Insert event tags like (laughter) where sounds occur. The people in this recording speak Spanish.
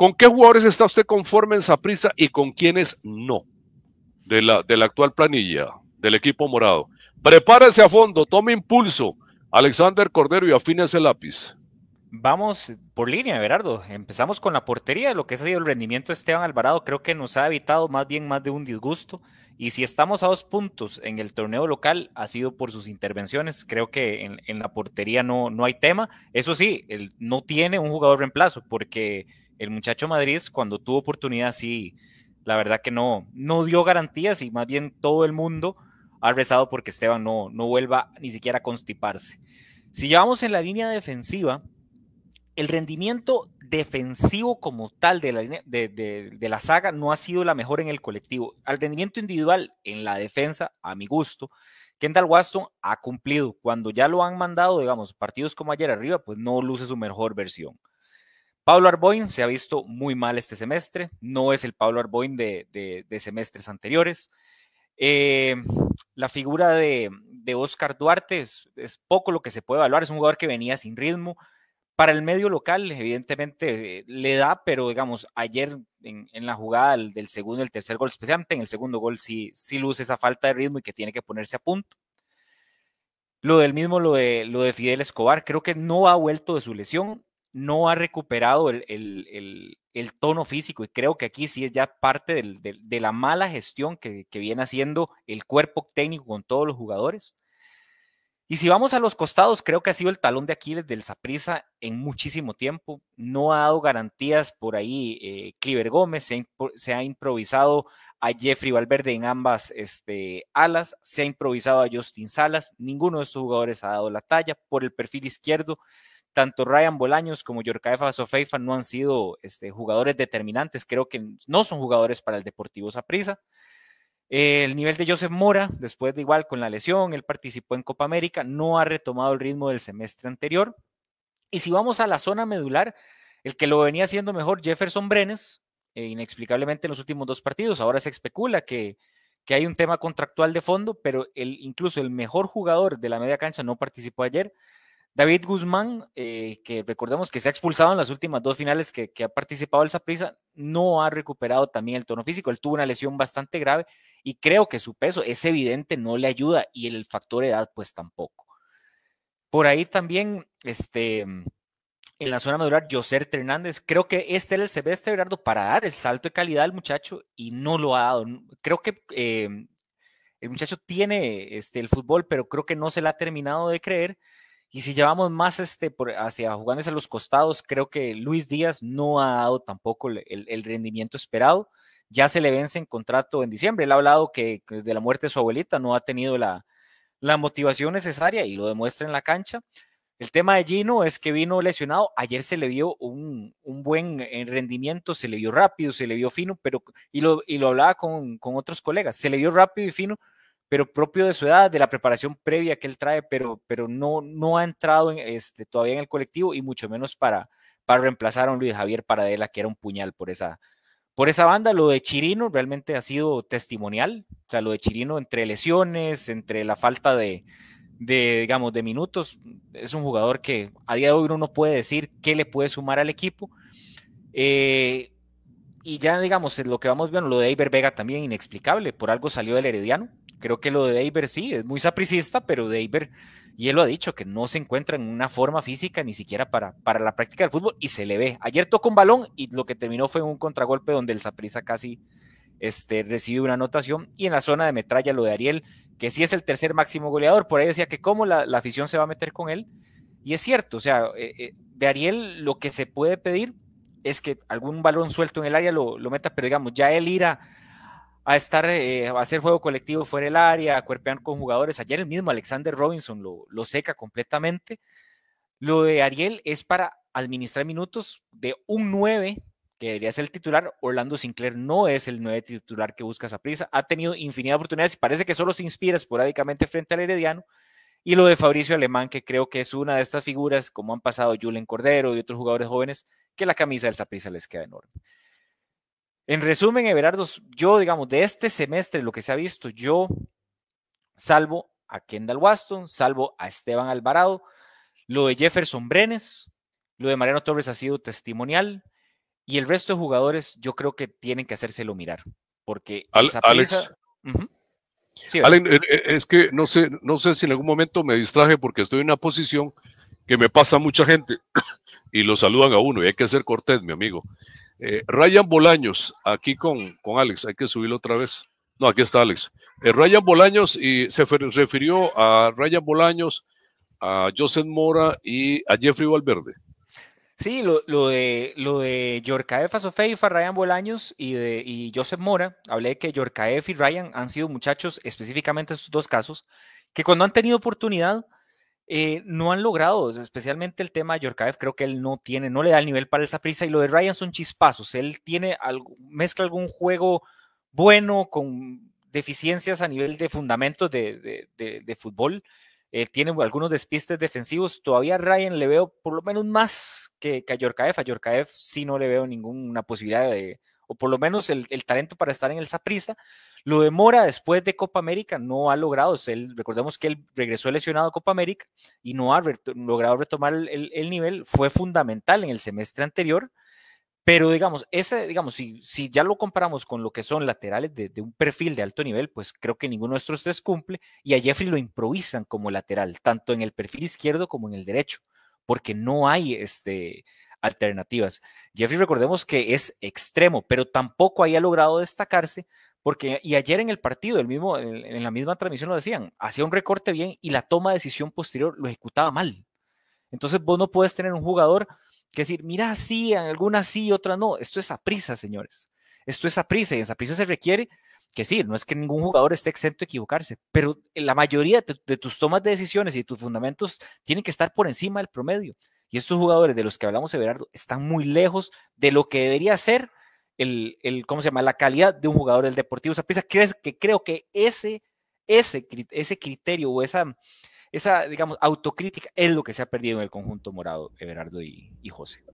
¿Con qué jugadores está usted conforme en prisa y con quiénes no? De la, de la actual planilla, del equipo morado. Prepárese a fondo, tome impulso. Alexander Cordero y afínese ese lápiz. Vamos por línea, Gerardo. Empezamos con la portería, lo que ha sido el rendimiento de Esteban Alvarado. Creo que nos ha evitado más bien más de un disgusto. Y si estamos a dos puntos en el torneo local, ha sido por sus intervenciones. Creo que en, la portería no, no hay tema. Eso sí, él no tiene un jugador reemplazo, porque el muchacho Madrid, cuando tuvo oportunidad, sí, la verdad que no, no dio garantías y más bien todo el mundo ha rezado porque Esteban no, no vuelva ni siquiera a constiparse. Si llevamos en la línea defensiva, el rendimiento defensivo como tal de la, de, de la saga no ha sido la mejor en el colectivo. Al rendimiento individual en la defensa, a mi gusto, Kendall Waston ha cumplido. Cuando ya lo han mandado, digamos, partidos como ayer arriba, pues no luce su mejor versión. Pablo Arboin se ha visto muy mal este semestre, no es el Pablo Arboin de, semestres anteriores. Eh, la figura de, Oscar Duarte es, poco lo que se puede evaluar, es un jugador que venía sin ritmo. Para el medio local, evidentemente le da, pero digamos, ayer en, la jugada del, segundo y el tercer gol, especialmente en el segundo gol, sí, luce esa falta de ritmo y que tiene que ponerse a punto. Lo del mismo, lo lo de Fidel Escobar, creo que no ha vuelto de su lesión no ha recuperado el, tono físico y creo que aquí sí es ya parte de la mala gestión que, viene haciendo el cuerpo técnico con todos los jugadores. Y si vamos a los costados, creo que ha sido el talón de Aquiles del Saprisa en muchísimo tiempo. No ha dado garantías por ahí eh, Cliver Gómez, se, ha improvisado a Jeffrey Valverde en ambas este, alas, se ha improvisado a Justin Salas, ninguno de estos jugadores ha dado la talla por el perfil izquierdo tanto Ryan Bolaños como Yorkaefa Sofeifa no han sido este, jugadores determinantes, creo que no son jugadores para el Deportivo Saprissa. el nivel de Joseph Mora, después de igual con la lesión, él participó en Copa América, no ha retomado el ritmo del semestre anterior. Y si vamos a la zona medular, el que lo venía haciendo mejor, Jefferson Brenes, eh, inexplicablemente en los últimos dos partidos, ahora se especula que, hay un tema contractual de fondo, pero incluso el mejor jugador de la media cancha no participó ayer. David Guzmán, eh, que recordemos que se ha expulsado en las últimas dos finales que, ha participado el zaprisa, no ha recuperado también el tono físico. Él tuvo una lesión bastante grave y creo que su peso es evidente, no le ayuda y el factor edad, pues tampoco. Por ahí también, este, en la zona medular, Joser Hernández. Creo que este es el semestre, Gerardo, para dar el salto de calidad al muchacho y no lo ha dado. Creo que eh, el muchacho tiene este, el fútbol, pero creo que no se le ha terminado de creer. Y si llevamos más este hacia jugándose a los costados, creo que Luis Díaz no ha dado tampoco el, rendimiento esperado. Ya se le vence en contrato en diciembre. Él ha hablado que de la muerte de su abuelita no ha tenido la, motivación necesaria y lo demuestra en la cancha. El tema de Gino es que vino lesionado. Ayer se le vio un, buen eh, rendimiento, se le vio rápido, se le vio fino, pero y lo, y lo hablaba con otros colegas. Se le vio rápido y fino, pero propio de su edad, de la preparación previa que él trae, pero, pero no, no ha entrado este, todavía en el colectivo y mucho menos para, para reemplazar a un Luis Javier Paradela, que era un puñal por esa, por esa banda. Lo de Chirino realmente ha sido testimonial, o sea, lo de Chirino entre lesiones, entre la falta de, digamos, de minutos, es un jugador que a día de hoy uno no puede decir qué le puede sumar al equipo. Eh, y ya, digamos, lo que vamos viendo, lo de Iber Vega también inexplicable, por algo salió del Herediano Creo que lo de Deiber sí, es muy sapricista, pero Deiber, y él lo ha dicho, que no se encuentra en una forma física ni siquiera para, para la práctica del fútbol y se le ve. Ayer tocó un balón y lo que terminó fue un contragolpe donde el saprisa casi este, recibe una anotación y en la zona de metralla lo de Ariel, que sí es el tercer máximo goleador. Por ahí decía que cómo la, afición se va a meter con él. Y es cierto, o sea, eh, eh, de Ariel lo que se puede pedir es que algún balón suelto en el área lo, lo meta, pero digamos, ya él ira. a a estar, eh, a hacer juego colectivo fuera del área, a cuerpear con jugadores. Ayer el mismo Alexander Robinson lo, seca completamente. Lo de Ariel es para administrar minutos de un 9 que debería ser el titular. Orlando Sinclair no es el 9 titular que busca esa prisa. Ha tenido infinidad de oportunidades y parece que solo se inspira esporádicamente frente al Herediano. Y lo de Fabricio Alemán, que creo que es una de estas figuras, como han pasado Julen Cordero y otros jugadores jóvenes, que la camisa del Saprissa les queda enorme. En resumen, Everardo, yo, digamos, de este semestre, lo que se ha visto, yo salvo a Kendall Waston, salvo a Esteban Alvarado, lo de Jefferson Brenes, lo de Mariano Torres ha sido testimonial y el resto de jugadores yo creo que tienen que hacérselo mirar, porque Alex, eh, eh, es que no sé, no sé si en algún momento me distraje porque estoy en una posición que me pasa mucha gente (coughs) y lo saludan a uno y hay que ser cortés, mi amigo. Eh, Ryan Bolaños, aquí con, con Alex, hay que subirlo otra vez. No, aquí está Alex. Eh, Ryan Bolaños y se refirió a Ryan Bolaños, a Joseph Mora y a Jeffrey Valverde. Sí, lo, lo de lo de Ryan Bolaños y de Joseph Mora, hablé que Yorkaef y Ryan han sido muchachos, específicamente en estos dos casos, que cuando han tenido oportunidad, eh, no han logrado, especialmente el tema de Yorkaev, creo que él no tiene, no le da el nivel para el prisa, y lo de Ryan son chispazos, él tiene mezcla algún juego bueno con deficiencias a nivel de fundamentos de, de, fútbol, eh, tiene algunos despistes defensivos. Todavía Ryan le veo por lo menos más que, que a Yorkaev. A Yorkaev sí no le veo ninguna posibilidad de, o por lo menos el, el talento para estar en el Saprisa. Lo demora después de Copa América, no ha logrado, recordemos que él regresó lesionado a Copa América y no ha logrado retomar el, nivel, fue fundamental en el semestre anterior, pero digamos, ese, digamos si, si ya lo comparamos con lo que son laterales de, un perfil de alto nivel, pues creo que ninguno de estos tres cumple y a Jeffrey lo improvisan como lateral, tanto en el perfil izquierdo como en el derecho, porque no hay este alternativas. Jeffrey, recordemos que es extremo, pero tampoco haya logrado destacarse porque y ayer en el partido, el mismo, en, la misma transmisión lo decían, hacía un recorte bien y la toma de decisión posterior lo ejecutaba mal. Entonces vos no puedes tener un jugador que decir, mira, sí, alguna algunas sí, otra no. Esto es a prisa, señores. Esto es a prisa y en esa prisa se requiere que sí, no es que ningún jugador esté exento de equivocarse, pero la mayoría de, tus tomas de decisiones y tus fundamentos tienen que estar por encima del promedio. Y estos jugadores de los que hablamos, Everardo, están muy lejos de lo que debería ser el, ¿cómo se llama? La calidad de un jugador del Deportivo Saprissa. ¿Crees que creo que ese, ese, ese criterio o esa, esa, digamos, autocrítica es lo que se ha perdido en el conjunto morado, Everardo y, y José?